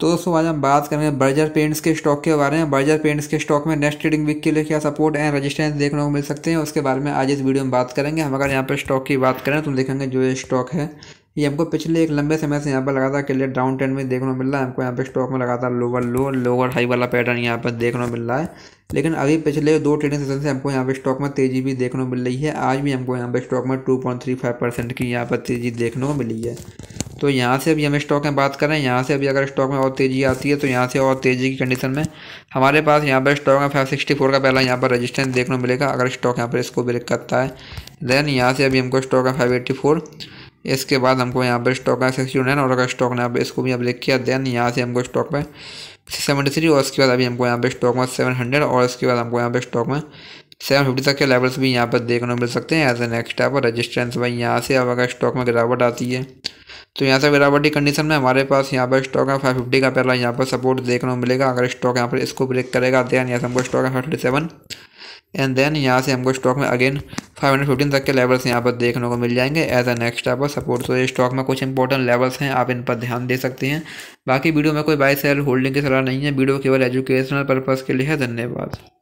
तो दोस्तों आज हम बात करेंगे बर्जर पेंट्स के स्टॉक के बारे में बर्जर पेंट्स के स्टॉक में नेक्स्ट ट्रेडिंग वीक के लिए क्या सपोर्ट एंड रजिस्टेंस देखने को मिल सकते हैं उसके बारे में आज इस वीडियो में बात करेंगे हम अगर यहाँ पर स्टॉक की बात करें तो देखेंगे जो ये स्टॉक है ये हमको पिछले एक लंबे समय से यहाँ पर लगातार के लिए डाउन ट्रेंड में देखने को मिल रहा है हमको यहाँ पर स्टॉक में लगातार लोअर लो लोअर हाई वाला पैटर्न यहाँ पर देखने को मिल रहा है लेकिन अभी पिछले दो ट्रेडिंग सेशन से हमको यहाँ पर स्टॉक में तेज़ी भी देखने को मिल रही है आज भी हमको यहाँ पर स्टॉक में two point three five percent की यहाँ पर तेज़ी देखने को मिली है तो यहाँ से अभी हम स्टॉक में बात करें यहाँ से अभी अगर स्टॉक में और तेज़ी आती है तो यहाँ से और तेज़ी की कंडीशन में हमारे पास यहाँ पर स्टॉक में फाइव सिक्सटी फोर का पहला यहाँ पर रेजिस्टेंस देखने को मिलेगा अगर स्टॉक यहाँ पर इसको ब्रेक करता है देन यहाँ से अभी हमको स्टॉक है फाइव एट्टी फोर इसके बाद हमको यहाँ पर स्टॉक है सिक्सटी नाइन और अगर स्टॉक ने आप इसको भी अब लिख किया देन यहाँ से हमको स्टॉक में सेवेंटी थ्री और उसके बाद अभी हमको यहाँ पर स्टॉक में सेवन हंड्रेड और उसके बाद हमको यहाँ पर स्टॉक में सेवन फिफ्टी तक के लेवल्स भी यहाँ पर देखने को मिल सकते हैं एज ए नेक्स्ट आप रजिस्ट्रेंस भाई यहाँ से अब अगर स्टॉक में गिरावट आती है तो यहाँ से गिरावटी कंडीशन में हमारे पास यहाँ पर स्टॉक है फाइव फिफ्टी का पहला यहाँ पर सपोर्ट देखने को मिलेगा अगर स्टॉक यहाँ पर इसको ब्रेक करेगा देन यहाँ से हमको स्टॉक है थर्टी सेवन एंड देन यहाँ से हमको स्टॉक में अगेन फाइव हंड्रेड फिफ्टीन तक के लेवल्स यहाँ पर देखने को मिल जाएंगे एज अ नेक्स्ट आप सपोर्ट तो ये स्टॉक में कुछ इंपॉर्टेंट लेवल्स हैं आप इन पर ध्यान दे सकते हैं बाकी वीडियो में कोई बाय सेल होल्डिंग की सलाह नहीं है वीडियो केवल एजुकेशनल पर्पज़ के लिए है धन्यवाद